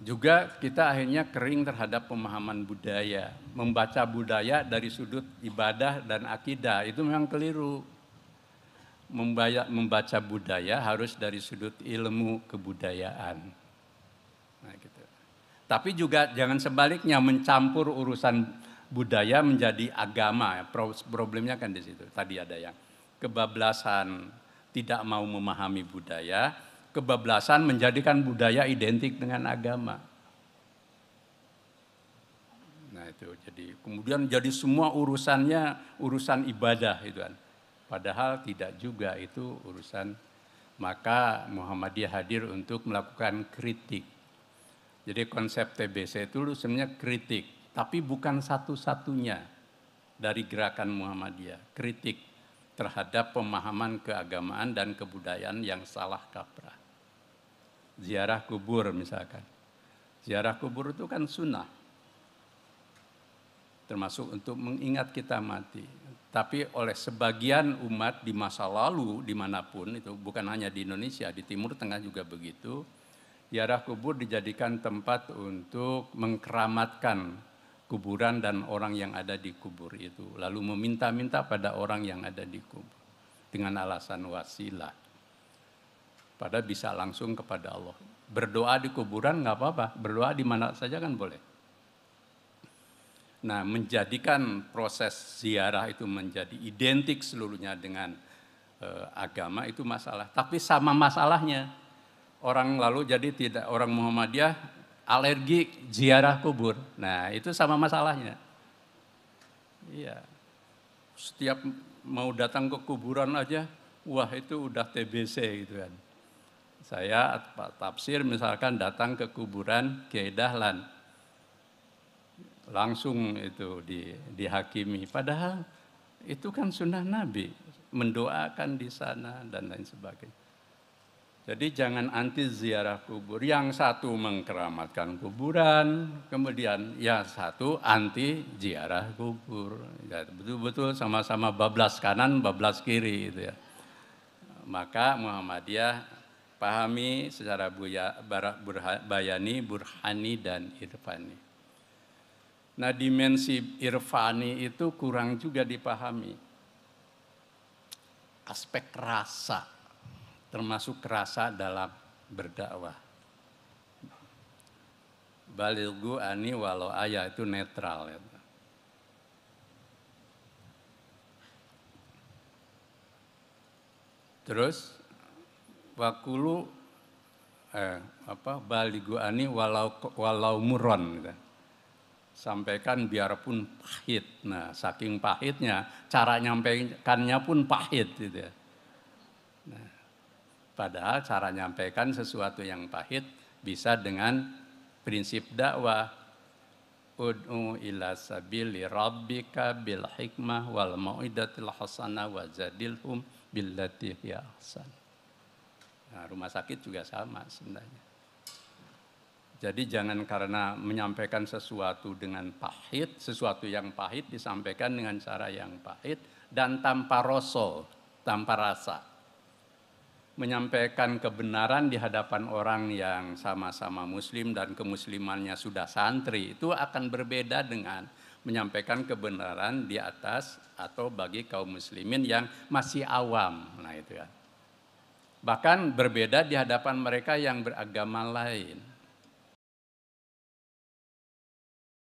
Juga kita akhirnya kering terhadap pemahaman budaya. Membaca budaya dari sudut ibadah dan akidah itu memang keliru. Membaca budaya harus dari sudut ilmu kebudayaan. Nah, gitu. Tapi juga jangan sebaliknya mencampur urusan budaya menjadi agama. Problemnya kan di situ. Tadi ada yang kebablasan, tidak mau memahami budaya, kebablasan menjadikan budaya identik dengan agama. Nah itu jadi kemudian jadi semua urusannya urusan ibadah itu kan. Padahal tidak juga itu urusan maka Muhammadiyah hadir untuk melakukan kritik. Jadi konsep TBC itu sebenarnya kritik, tapi bukan satu-satunya dari gerakan Muhammadiyah. Kritik terhadap pemahaman keagamaan dan kebudayaan yang salah kaprah ziarah kubur misalkan. Ziarah kubur itu kan sunnah. Termasuk untuk mengingat kita mati. Tapi oleh sebagian umat di masa lalu dimanapun, itu bukan hanya di Indonesia, di Timur Tengah juga begitu, ziarah kubur dijadikan tempat untuk mengkeramatkan kuburan dan orang yang ada di kubur itu. Lalu meminta-minta pada orang yang ada di kubur dengan alasan wasilah pada bisa langsung kepada Allah. Berdoa di kuburan nggak apa-apa, berdoa di mana saja kan boleh. Nah, menjadikan proses ziarah itu menjadi identik seluruhnya dengan e, agama itu masalah. Tapi sama masalahnya orang lalu jadi tidak orang Muhammadiyah alergi ziarah kubur. Nah, itu sama masalahnya. Iya. Setiap mau datang ke kuburan aja, wah itu udah TBC gitu kan. Saya Pak Tafsir misalkan datang ke kuburan Kiai Dahlan. Langsung itu di, dihakimi. Padahal itu kan sunnah Nabi. Mendoakan di sana dan lain sebagainya. Jadi jangan anti ziarah kubur. Yang satu mengkeramatkan kuburan, kemudian yang satu anti ziarah kubur. Ya, betul-betul sama-sama bablas kanan, bablas kiri itu ya. Maka Muhammadiyah pahami secara buya, bayani, burhani, dan irfani. Nah dimensi irfani itu kurang juga dipahami. Aspek rasa, termasuk rasa dalam berdakwah. Balilgu ani walau ayah itu netral. Ya. Terus wakulu eh, apa baligu ani walau walau muron gitu. Sampaikan biarpun pahit. Nah, saking pahitnya cara nyampaikannya pun pahit gitu. Ya. Nah, padahal cara nyampaikan sesuatu yang pahit bisa dengan prinsip dakwah ud'u ila sabili rabbika bil hikmah wal mau'idatil hasanah wajadilhum jadilhum billati hiya ahsan. Nah, rumah sakit juga sama sebenarnya. Jadi jangan karena menyampaikan sesuatu dengan pahit, sesuatu yang pahit disampaikan dengan cara yang pahit dan tanpa rosol, tanpa rasa. Menyampaikan kebenaran di hadapan orang yang sama-sama muslim dan kemuslimannya sudah santri itu akan berbeda dengan menyampaikan kebenaran di atas atau bagi kaum muslimin yang masih awam. Nah itu ya. Bahkan berbeda di hadapan mereka yang beragama lain.